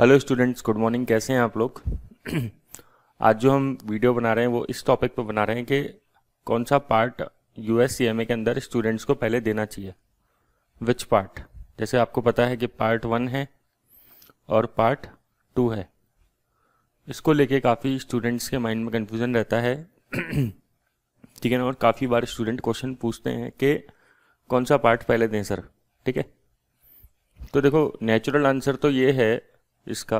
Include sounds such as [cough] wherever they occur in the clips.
hello students good morning कैसे हैं आप लोग [clears throat] आज जो हम वीडियो बना रहे हैं वो इस टॉपिक पर बना रहे हैं कि कौन सा पार्ट यू एस के अंदर स्टूडेंट्स को पहले देना चाहिए विच पार्ट जैसे आपको पता है कि पार्ट वन है और पार्ट टू है इसको लेके काफ़ी स्टूडेंट्स के माइंड में कन्फ्यूज़न रहता है [clears throat] ठीक है ना और काफ़ी बार स्टूडेंट क्वेश्चन पूछते हैं कि कौन सा पार्ट पहले दें सर ठीक है तो देखो नेचुरल आंसर तो ये है इसका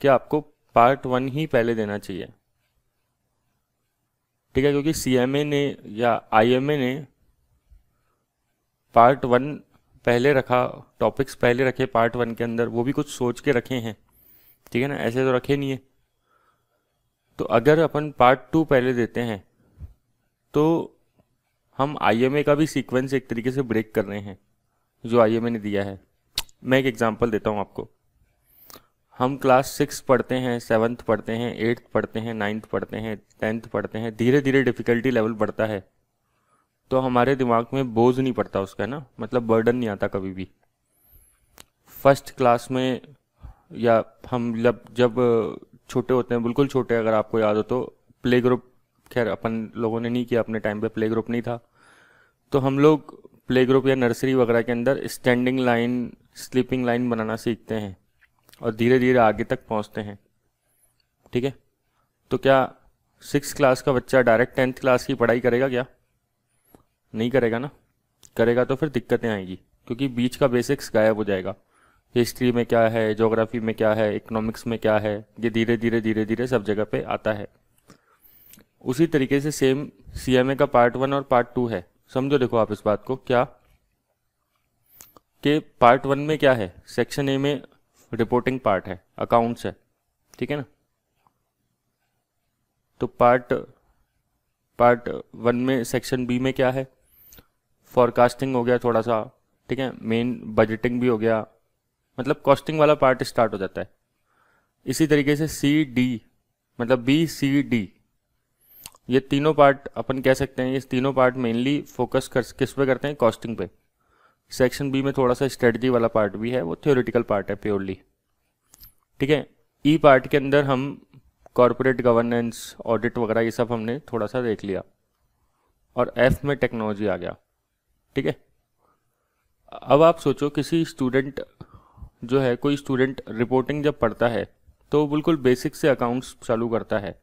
कि आपको पार्ट वन ही पहले देना चाहिए ठीक है क्योंकि सीएमए ने या ए ने पार्ट वन पहले रखा टॉपिक्स पहले रखे पार्ट वन के अंदर वो भी कुछ सोच के रखे हैं ठीक है ना ऐसे तो रखे नहीं है तो अगर अपन पार्ट टू पहले देते हैं तो हम ए का भी सीक्वेंस एक तरीके से ब्रेक कर रहे हैं जो ए ने दिया है मैं एक एग्जांपल देता हूं आपको हम क्लास सिक्स पढ़ते हैं सेवन्थ पढ़ते हैं एट्थ पढ़ते हैं नाइन्थ पढ़ते हैं टेंथ पढ़ते हैं धीरे धीरे डिफ़िकल्टी लेवल बढ़ता है तो हमारे दिमाग में बोझ नहीं पड़ता उसका ना मतलब बर्डन नहीं आता कभी भी फर्स्ट क्लास में या हम जब जब छोटे होते हैं बिल्कुल छोटे अगर आपको याद हो तो प्ले ग्रुप खैर अपन लोगों ने नहीं किया अपने टाइम पे प्ले ग्रुप नहीं था तो हम लोग प्ले ग्रुप या नर्सरी वगैरह के अंदर स्टैंडिंग लाइन स्लीपिंग लाइन बनाना सीखते हैं और धीरे धीरे आगे तक पहुंचते हैं ठीक है तो क्या सिक्स क्लास का बच्चा डायरेक्ट टेंथ क्लास की पढ़ाई करेगा क्या नहीं करेगा ना करेगा तो फिर दिक्कतें आएंगी क्योंकि बीच का बेसिक्स गायब हो जाएगा हिस्ट्री में क्या है जोग्राफी में क्या है इकोनॉमिक्स में क्या है ये धीरे धीरे धीरे धीरे सब जगह पे आता है उसी तरीके से सेम सी का पार्ट वन और पार्ट टू है समझो देखो आप इस बात को क्या के पार्ट वन में क्या है सेक्शन ए में रिपोर्टिंग पार्ट है अकाउंट्स है ठीक है ना तो पार्ट पार्ट वन में सेक्शन बी में क्या है फॉरकास्टिंग हो गया थोड़ा सा ठीक है मेन बजटिंग भी हो गया मतलब कॉस्टिंग वाला पार्ट स्टार्ट हो जाता है इसी तरीके से सी डी मतलब बी सी डी ये तीनों पार्ट अपन कह सकते हैं ये तीनों पार्ट मेनली फोकस कर किस पे करते हैं कॉस्टिंग पे सेक्शन बी में थोड़ा सा स्ट्रेटजी वाला पार्ट भी है वो थ्योरिटिकल पार्ट है प्योरली ठीक है ई e पार्ट के अंदर हम कॉरपोरेट गवर्नेंस ऑडिट वगैरह ये सब हमने थोड़ा सा देख लिया और एफ में टेक्नोलॉजी आ गया ठीक है अब आप सोचो किसी स्टूडेंट जो है कोई स्टूडेंट रिपोर्टिंग जब पढ़ता है तो बिल्कुल बेसिक से अकाउंट्स चालू करता है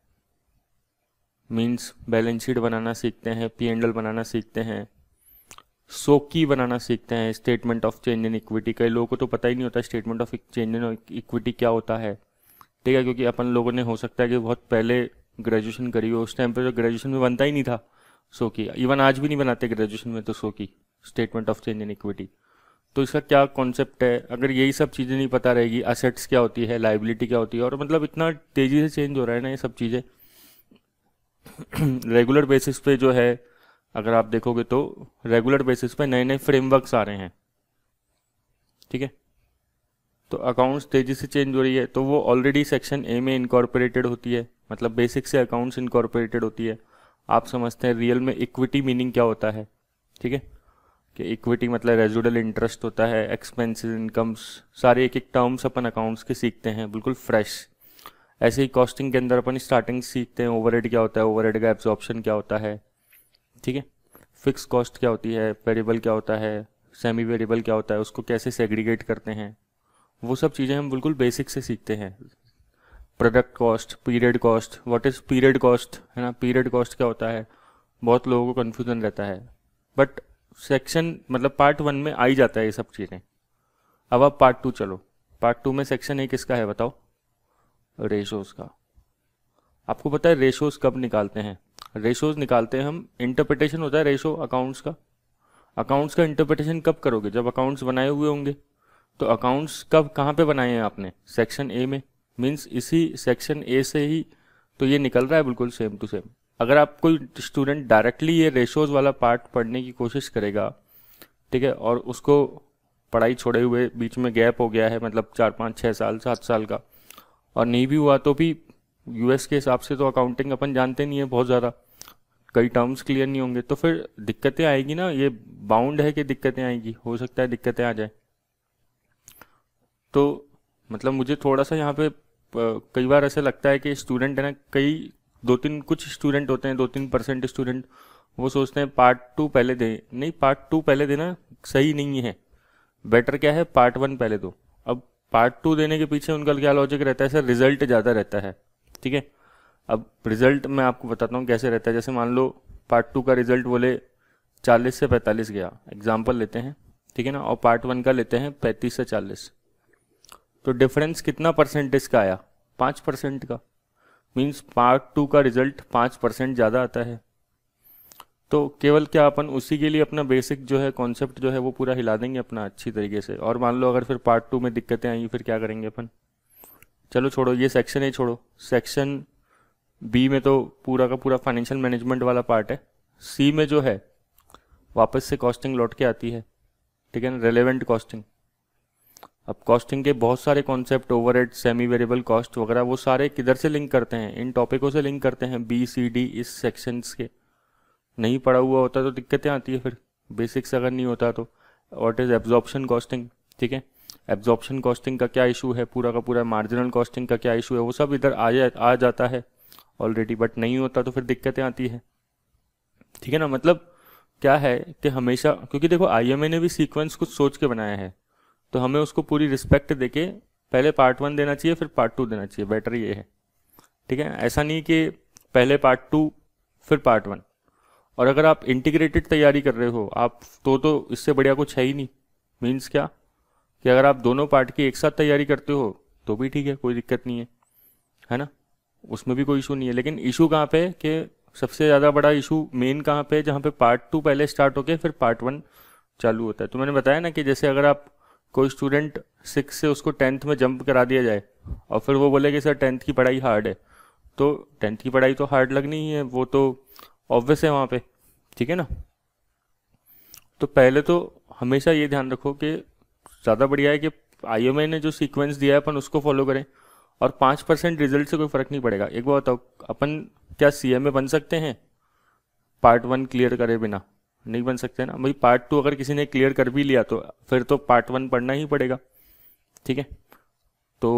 मींस बैलेंस शीट बनाना सीखते हैं पी एंडल बनाना सीखते हैं सोकी बनाना सीखते हैं statement of change in equity कई लोगों को तो पता ही नहीं होता statement of change in equity क्या होता है ठीक है क्योंकि अपन लोगों ने हो सकता है कि बहुत पहले ग्रेजुएशन करी हो उस टाइम पर तो ग्रेजुएशन में बनता ही नहीं था सोकी इवन आज भी नहीं बनाते ग्रेजुएशन में तो सोकी statement of change in equity तो इसका क्या कॉन्सेप्ट है अगर यही सब चीज़ें नहीं पता रहेगी असेट्स क्या होती है लाइबिलिटी क्या होती है और मतलब इतना तेज़ी से चेंज हो रहा है ना ये सब चीज़ें रेगुलर बेसिस पे जो है अगर आप देखोगे तो रेगुलर बेसिस पे नए नए फ्रेमवर्क्स आ रहे हैं ठीक है तो अकाउंट्स तेज़ी से चेंज हो रही है तो वो ऑलरेडी सेक्शन ए में इनकॉर्पोरेटेड होती है मतलब बेसिक से अकाउंट्स इनकॉर्पोरेटेड होती है आप समझते हैं रियल में इक्विटी मीनिंग क्या होता है ठीक है कि इक्विटी मतलब रेजुडल इंटरेस्ट होता है एक्सपेंसेस इनकम्स सारे एक एक टर्म्स अपन अकाउंट्स के सीखते हैं बिल्कुल फ्रेश ऐसे ही कॉस्टिंग के अंदर अपन स्टार्टिंग सीखते हैं ओवरहेड क्या होता है ओवरहेड का एब्जॉर्प्शन क्या होता है ठीक है फिक्स कॉस्ट क्या होती है वेरिएबल क्या होता है सेमी वेरिएबल क्या होता है उसको कैसे सेग्रीगेट करते हैं वो सब चीज़ें हम बिल्कुल बेसिक से सीखते हैं product cost period cost what is period cost है ना पीरियड कॉस्ट क्या होता है बहुत लोगों को कन्फ्यूज़न रहता है बट सेक्शन मतलब पार्ट वन में आ ही जाता है ये सब चीज़ें अब आप पार्ट टू चलो पार्ट टू में सेक्शन एक किसका है बताओ रेशोज़ का आपको पता है रेशोज़ कब निकालते हैं रेशोज़ निकालते हैं हम इंटरप्रिटेशन होता है रेशो अकाउंट्स का अकाउंट्स का इंटरप्रिटेशन कब करोगे जब अकाउंट्स बनाए हुए होंगे तो अकाउंट्स कब कहाँ पे बनाए हैं आपने सेक्शन ए में मीन्स इसी सेक्शन ए से ही तो ये निकल रहा है बिल्कुल सेम टू सेम अगर आप कोई स्टूडेंट डायरेक्टली ये रेशोज़ वाला पार्ट पढ़ने की कोशिश करेगा ठीक है और उसको पढ़ाई छोड़े हुए बीच में गैप हो गया है मतलब चार पाँच छः साल सात साल का और नहीं भी हुआ तो भी यूएस के हिसाब से तो अकाउंटिंग अपन जानते नहीं है बहुत ज़्यादा कई टर्म्स क्लियर नहीं होंगे तो फिर दिक्कतें आएगी ना ये बाउंड है कि दिक्कतें आएगी हो सकता है दिक्कतें आ जाए तो मतलब मुझे थोड़ा सा यहाँ पे कई बार ऐसे लगता है कि स्टूडेंट है ना कई दो तीन कुछ स्टूडेंट होते हैं दो तीन परसेंट स्टूडेंट वो सोचते हैं पार्ट टू पहले दे नहीं पार्ट टू पहले देना सही नहीं है बेटर क्या है पार्ट वन पहले दो अब पार्ट टू देने के पीछे उनका क्या लॉजिक रहता है सर रिजल्ट ज़्यादा रहता है ठीक है अब रिजल्ट मैं आपको बताता हूँ कैसे रहता है जैसे मान लो पार्ट टू का रिजल्ट बोले चालीस से पैंतालीस गया एग्जाम्पल लेते हैं ठीक है ना और पार्ट वन का लेते हैं पैंतीस से चालीस तो डिफरेंस कितना परसेंटेज का आया पाँच परसेंट का मीन्स पार्ट टू का रिजल्ट पाँच परसेंट ज़्यादा आता है तो केवल क्या अपन उसी के लिए अपना बेसिक जो है कॉन्सेप्ट जो है वो पूरा हिला देंगे अपना अच्छी तरीके से और मान लो अगर फिर पार्ट टू में दिक्कतें आई फिर क्या करेंगे अपन चलो छोड़ो ये सेक्शन ए छोड़ो सेक्शन बी में तो पूरा का पूरा फाइनेंशियल मैनेजमेंट वाला पार्ट है सी में जो है वापस से कॉस्टिंग लौट के आती है ठीक है ना रेलिवेंट कॉस्टिंग अब कॉस्टिंग के बहुत सारे concept overhead semi variable cost वगैरह वो सारे किधर से लिंक करते हैं इन टॉपिकों से लिंक करते हैं बी सी डी इस सेक्शन के नहीं पढ़ा हुआ होता तो दिक्कतें आती है फिर बेसिक्स अगर नहीं होता तो वॉट इज़ एब्जॉर्बशन कॉस्टिंग ठीक है एब्जॉर्प्शन कॉस्टिंग का क्या इशू है पूरा का पूरा मार्जिनल कॉस्टिंग का क्या इशू है वो सब इधर आ जा आ जाता है ऑलरेडी बट नहीं होता तो फिर दिक्कतें आती है ठीक है ना मतलब क्या है कि हमेशा क्योंकि देखो आईएमए ने भी सीक्वेंस कुछ सोच के बनाया है तो हमें उसको पूरी रिस्पेक्ट देके पहले पार्ट वन देना चाहिए फिर पार्ट टू देना चाहिए बेटर ये है ठीक है ऐसा नहीं कि पहले पार्ट टू फिर पार्ट वन और अगर आप इंटीग्रेटेड तैयारी कर रहे हो आप तो तो इससे बढ़िया कुछ है ही नहीं मीन्स क्या कि अगर आप दोनों पार्ट की एक साथ तैयारी करते हो तो भी ठीक है कोई दिक्कत नहीं है है ना उसमें भी कोई इशू नहीं है लेकिन इशू कहाँ पे कि सबसे ज़्यादा बड़ा इशू मेन कहाँ पे जहाँ पे पार्ट टू पहले स्टार्ट होके फिर पार्ट वन चालू होता है तो मैंने बताया ना कि जैसे अगर आप कोई स्टूडेंट सिक्स से उसको टेंथ में जंप करा दिया जाए और फिर वो बोले कि सर टेंथ की पढ़ाई हार्ड है तो टेंथ की पढ़ाई तो हार्ड लगनी ही है वो तो ऑब्वियस है वहाँ पर ठीक है ना तो पहले तो हमेशा ये ध्यान रखो कि ज़्यादा बढ़िया है कि आई ने जो सीक्वेंस दिया है अपन उसको फॉलो करें और पाँच परसेंट रिजल्ट से कोई फ़र्क नहीं पड़ेगा एक बार बताओ अपन क्या सी ए बन सकते हैं पार्ट वन क्लियर करे बिना नहीं बन सकते ना भाई पार्ट टू अगर किसी ने क्लियर कर भी लिया तो फिर तो पार्ट वन पढ़ना ही पड़ेगा ठीक है तो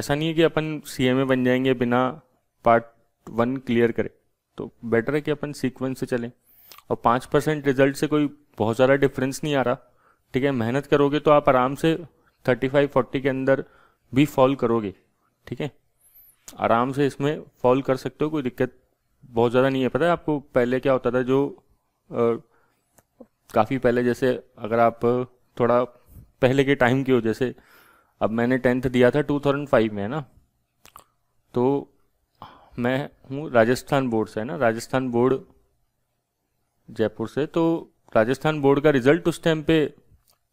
ऐसा नहीं है कि अपन सी बन जाएंगे बिना पार्ट वन क्लियर करे तो बेटर है कि अपन सीक्वेंस से चलें और पाँच परसेंट रिजल्ट से कोई बहुत ज़्यादा डिफरेंस नहीं आ रहा ठीक है मेहनत करोगे तो आप आराम से थर्टी फाइव फोर्टी के अंदर भी फॉल करोगे ठीक है आराम से इसमें फॉल कर सकते हो कोई दिक्कत बहुत ज़्यादा नहीं है पता है आपको पहले क्या होता था जो काफ़ी पहले जैसे अगर आप थोड़ा पहले के टाइम की हो जैसे अब मैंने टेंथ दिया था 2005 में है ना तो मैं हूँ राजस्थान बोर्ड से है ना राजस्थान बोर्ड जयपुर से तो राजस्थान बोर्ड का रिजल्ट उस टाइम पे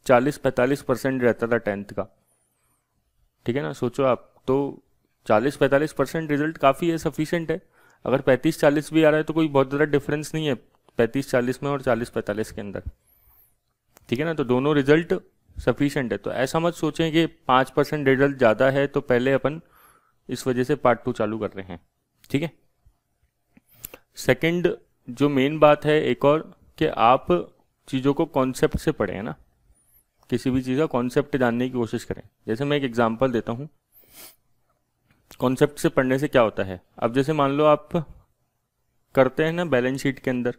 चालीस पैंतालीस परसेंट रहता था टेंथ का ठीक है ना सोचो आप तो चालीस पैंतालीस परसेंट रिजल्ट काफ़ी है सफिशेंट है अगर पैंतीस चालीस भी आ रहा है तो कोई बहुत ज़्यादा डिफरेंस नहीं है पैंतीस चालीस में और चालीस पैंतालीस के अंदर ठीक है ना तो दोनों रिजल्ट सफिशेंट है तो ऐसा मत सोचें कि पाँच परसेंट रिजल्ट ज़्यादा है तो पहले अपन इस वजह से पार्ट टू चालू कर रहे हैं ठीक है सेकंड जो मेन बात है एक और कि आप चीज़ों को कॉन्सेप्ट से पढ़ें है ना किसी भी चीज़ का कॉन्सेप्ट जानने की कोशिश करें जैसे मैं एक एग्जाम्पल देता हूँ कॉन्सेप्ट से पढ़ने से क्या होता है अब जैसे मान लो आप करते हैं ना बैलेंस शीट के अंदर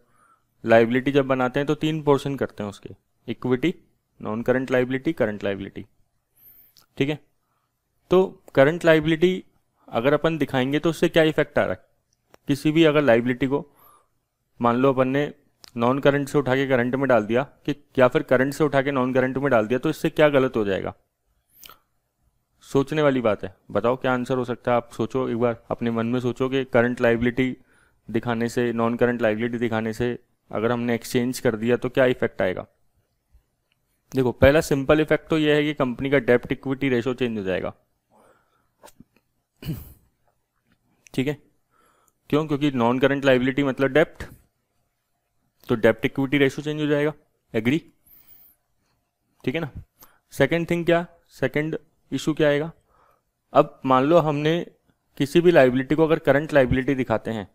लाइबिलिटी जब बनाते हैं तो तीन पोर्शन करते हैं उसके equity non current liability current liability ठीक है तो करंट लाइबिलिटी अगर अपन दिखाएंगे तो उससे क्या इफेक्ट आ रहा है किसी भी अगर लाइबिलिटी को मान लो अपन ने नॉन करंट से उठा के करंट में डाल दिया कि या फिर करंट से उठा के नॉन करंट में डाल दिया तो इससे क्या गलत हो जाएगा सोचने वाली बात है बताओ क्या आंसर हो सकता है आप सोचो एक बार अपने मन में सोचो कि करंट लाइबिलिटी दिखाने से नॉन करंट लाइबिलिटी दिखाने से अगर हमने एक्सचेंज कर दिया तो क्या इफेक्ट आएगा देखो पहला सिंपल इफेक्ट तो यह है कि कंपनी का डेप्ट इक्विटी रेशो चेंज हो जाएगा ठीक है क्यों क्योंकि नॉन करंट लाइबिलिटी मतलब डेप्ट तो डेप्ट इक्विटी रेशियो चेंज हो जाएगा एग्री ठीक है ना सेकेंड थिंग क्या सेकेंड इशू क्या आएगा अब मान लो हमने किसी भी लाइबिलिटी को अगर करंट लाइबिलिटी दिखाते हैं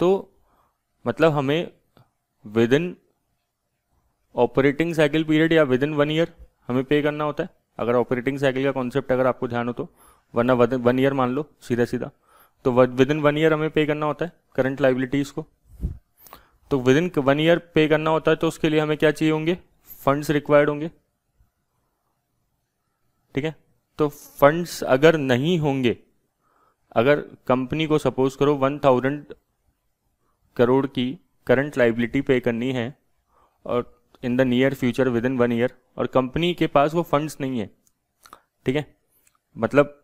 तो मतलब हमें within operating cycle period या विद इन वन ईयर हमें पे करना होता है अगर ऑपरेटिंग साइकिल का कॉन्सेप्ट अगर आपको ध्यान हो तो वरना वन ईयर मान लो सीधा सीधा तो विद इन वन ईयर हमें पे करना होता है करंट लाइबिलिटीज़ को तो विद इन वन ईयर पे करना होता है तो उसके लिए हमें क्या चाहिए होंगे फंड्स रिक्वायर्ड होंगे ठीक है तो फंड्स अगर नहीं होंगे अगर कंपनी को सपोज करो वन थाउजेंड करोड़ की करंट लाइबिलिटी पे करनी है और in the near future within one year और कंपनी के पास वो फंड्स नहीं है ठीक है मतलब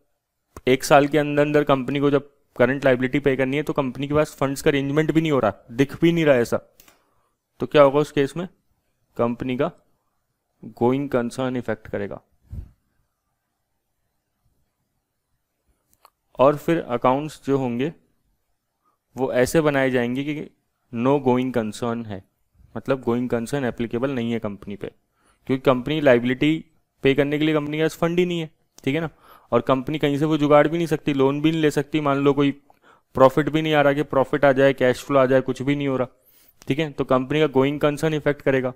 एक साल के अंदर अंदर कंपनी को जब करंट लाइबिलिटी पे करनी है तो कंपनी के पास फंड्स का अरेंजमेंट भी नहीं हो रहा दिख भी नहीं रहा ऐसा तो क्या होगा उस केस में कंपनी का गोइंग कंसर्न इफेक्ट करेगा और फिर अकाउंट्स जो होंगे वो ऐसे बनाए जाएंगे कि नो गोइंग कंसर्न है मतलब गोइंग कंसर्न एप्लीकेबल नहीं है कंपनी पे क्योंकि कंपनी लाइबिलिटी पे करने के लिए कंपनी के पास फंड ही नहीं है ठीक है ना और कंपनी कहीं से वो जुगाड़ भी नहीं सकती लोन भी नहीं ले सकती मान लो कोई प्रॉफिट भी नहीं आ रहा कि प्रॉफिट आ जाए कैश फ्लो आ जाए कुछ भी नहीं हो रहा ठीक है तो कंपनी का गोइंग कंसर्न इफेक्ट करेगा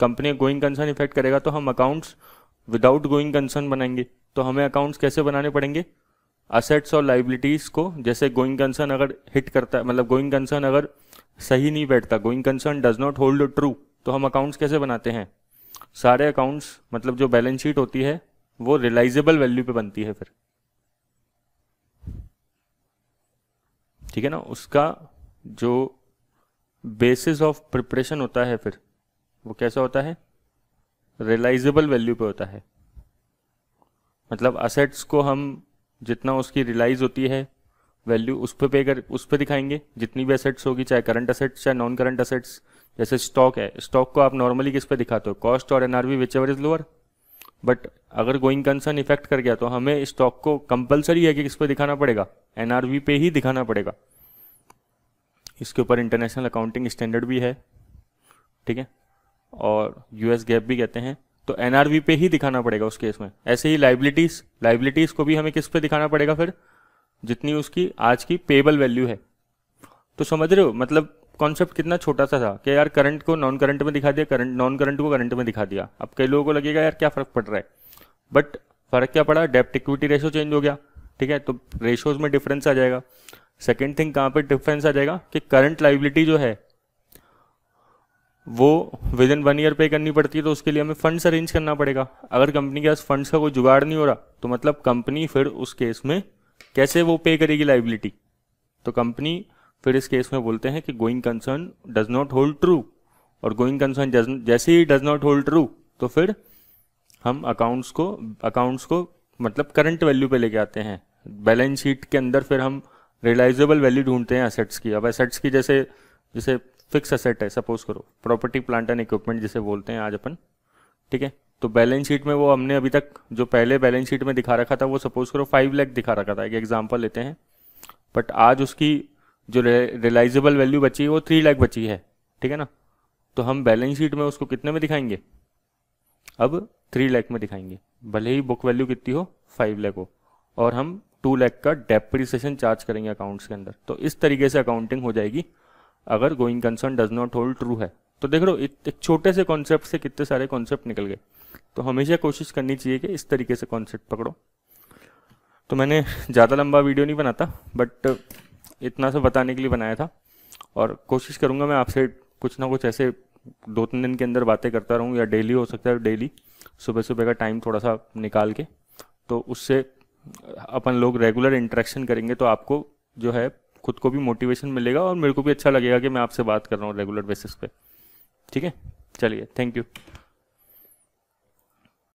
कंपनी का गोइंग कंसर्न इफेक्ट करेगा तो हम अकाउंट्स विदाउट गोइंग कंसर्न बनाएंगे तो हमें अकाउंट्स कैसे बनाने पड़ेंगे असेट्स और लाइबिलिटीज़ को जैसे गोइंग कंसर्न अगर हिट करता है मतलब गोइंग कंसर्न अगर सही नहीं बैठता going concern does not hold true तो हम अकाउंट्स कैसे बनाते हैं सारे अकाउंट्स मतलब जो बैलेंस शीट होती है वो रियलाइजेबल वैल्यू पे बनती है फिर ठीक है ना उसका जो बेसिस ऑफ प्रिपरेशन होता है फिर वो कैसा होता है रियलाइजेबल वैल्यू पे होता है मतलब असेट्स को हम जितना उसकी रियलाइज होती है वैल्यू उस पर पे कर उस पर दिखाएंगे जितनी भी असेट्स होगी चाहे करंट असेट्स चाहे नॉन करंट असेट्स जैसे स्टॉक है स्टॉक को आप नॉर्मली किस पे दिखाते हो कॉस्ट और NRV whichever is lower but अगर गोइंग कंसर्न इफेक्ट कर गया तो हमें स्टॉक को कंपलसरी है कि किस पे दिखाना पड़ेगा एनआरवी पे ही दिखाना पड़ेगा इसके ऊपर इंटरनेशनल अकाउंटिंग स्टैंडर्ड भी है ठीक है और यूएस गैप भी कहते हैं तो एनआरवी पे ही दिखाना पड़ेगा उस केस में ऐसे ही लाइबिलिटीज लाइबिलिटीज को भी हमें किस पे दिखाना पड़ेगा फिर जितनी उसकी आज की पेबल वैल्यू है तो समझ रहे हो मतलब कॉन्सेप्ट कितना छोटा सा था कि यार करंट को नॉन करंट में दिखा दिया करंट नॉन करंट को करंट में दिखा दिया अब कई लोगों को लगेगा यार क्या फ़र्क पड़ रहा है बट फ़र्क क्या पड़ा डेप्ट इक्विटी रेशो चेंज हो गया ठीक है तो रेशोज में डिफरेंस आ जाएगा सेकेंड थिंग कहाँ पर डिफरेंस आ जाएगा कि करंट लाइबिलिटी जो है वो विद इन वन ईयर पे करनी पड़ती है तो उसके लिए हमें फंड्स अरेंज करना पड़ेगा अगर कंपनी के पास फंड्स का कोई जुगाड़ नहीं हो रहा तो मतलब कंपनी फिर उस केस में कैसे वो पे करेगी लाइबिलिटी तो कंपनी फिर इस केस में बोलते हैं कि going concern does not hold true और गोइंग कंसर्न जैसे ही डज नॉट होल्ड ट्रू तो फिर हम अकाउंट्स को अकाउंट्स को मतलब करंट वैल्यू पे लेके आते हैं बैलेंस शीट के अंदर फिर हम रियलाइजेबल वैल्यू ढूंढते हैं असेट्स की अब एसेट्स की जैसे जैसे फिक्स असेट है सपोज करो प्रॉपर्टी प्लांट एंड इक्विपमेंट जिसे बोलते हैं आज अपन ठीक है तो बैलेंस शीट में वो हमने अभी तक जो पहले बैलेंस शीट में दिखा रखा था वो सपोज करो फाइव लैख दिखा रखा था एक एग्जाम्पल लेते हैं बट आज उसकी जो रियलाइजेबल वैल्यू बची है वो थ्री लाख बची है ठीक है ना तो हम बैलेंस शीट में उसको कितने में दिखाएंगे अब थ्री लाख में दिखाएंगे भले ही बुक वैल्यू कितनी हो फाइव लाख हो और हम टू लाख का डेप्रिसिएशन चार्ज करेंगे अकाउंट्स के अंदर तो इस तरीके से अकाउंटिंग हो जाएगी अगर going concern does not hold true है तो देख लो एक, एक छोटे से कॉन्सेप्ट से कितने सारे कॉन्सेप्ट निकल गए तो हमेशा कोशिश करनी चाहिए कि इस तरीके से कॉन्सेप्ट पकड़ो तो मैंने ज़्यादा लंबा वीडियो नहीं बनाता बट इतना सा बताने के लिए बनाया था और कोशिश करूँगा मैं आपसे कुछ ना कुछ ऐसे दो तीन दिन के अंदर बातें करता रहूँ या डेली हो सकता है डेली सुबह सुबह का टाइम थोड़ा सा निकाल के तो उससे अपन लोग रेगुलर इंटरेक्शन करेंगे तो आपको जो है खुद को भी मोटिवेशन मिलेगा और मेरे को भी अच्छा लगेगा कि मैं आपसे बात कर रहा हूँ रेगुलर बेसिस पे ठीक है चलिए थैंक यू